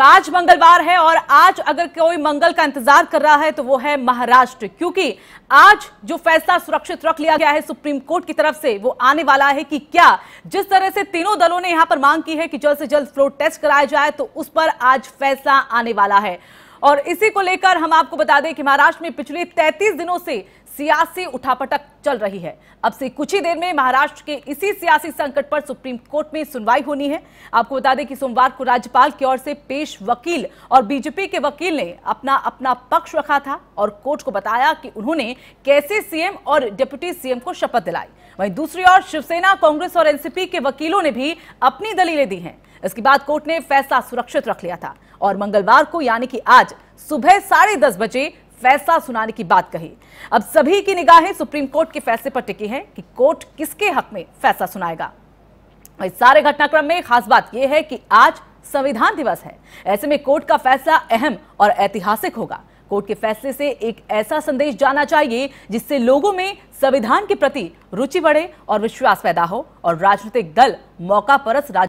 तो आज मंगलवार है और आज अगर कोई मंगल का इंतजार कर रहा है तो वो है महाराष्ट्र क्योंकि आज जो फैसला सुरक्षित रख लिया गया है सुप्रीम कोर्ट की तरफ से वो आने वाला है कि क्या जिस तरह से तीनों दलों ने यहां पर मांग की है कि जल्द से जल्द फ्लोर टेस्ट कराया जाए तो उस पर आज फैसला आने वाला है और इसी को लेकर हम आपको बता दें कि महाराष्ट्र में पिछले 33 दिनों से सियासी उठापटक चल रही है अब से कुछ ही देर में महाराष्ट्र के इसी सियासी संकट पर सुप्रीम कोर्ट में सुनवाई होनी है आपको बता दें कि सोमवार को राज्यपाल की ओर से पेश वकील और बीजेपी के वकील ने अपना अपना पक्ष रखा था और कोर्ट को बताया कि उन्होंने कैसे सीएम और डिप्यूटी सीएम को शपथ दिलाई वहीं दूसरी ओर शिवसेना कांग्रेस और एनसीपी के वकीलों ने भी अपनी दलीलें दी हैं इसके बाद कोर्ट ने फैसला सुरक्षित रख लिया था और मंगलवार को यानी कि आज सुबह साढ़े दस बजे फैसला सुनाने की बात कही अब सभी की निगाहें सुप्रीम कोर्ट के फैसले पर टिकी हैं कि कोर्ट किसके हक में फैसला सुनाएगा इस सारे घटनाक्रम में खास बात यह है कि आज संविधान दिवस है ऐसे में कोर्ट का फैसला अहम और ऐतिहासिक होगा कोर्ट के फैसले से एक ऐसा संदेश जाना चाहिए जिससे लोगों में संविधान के प्रति रुचि बढ़े और विश्वास पैदा हो और राजनीतिक दल मौका परस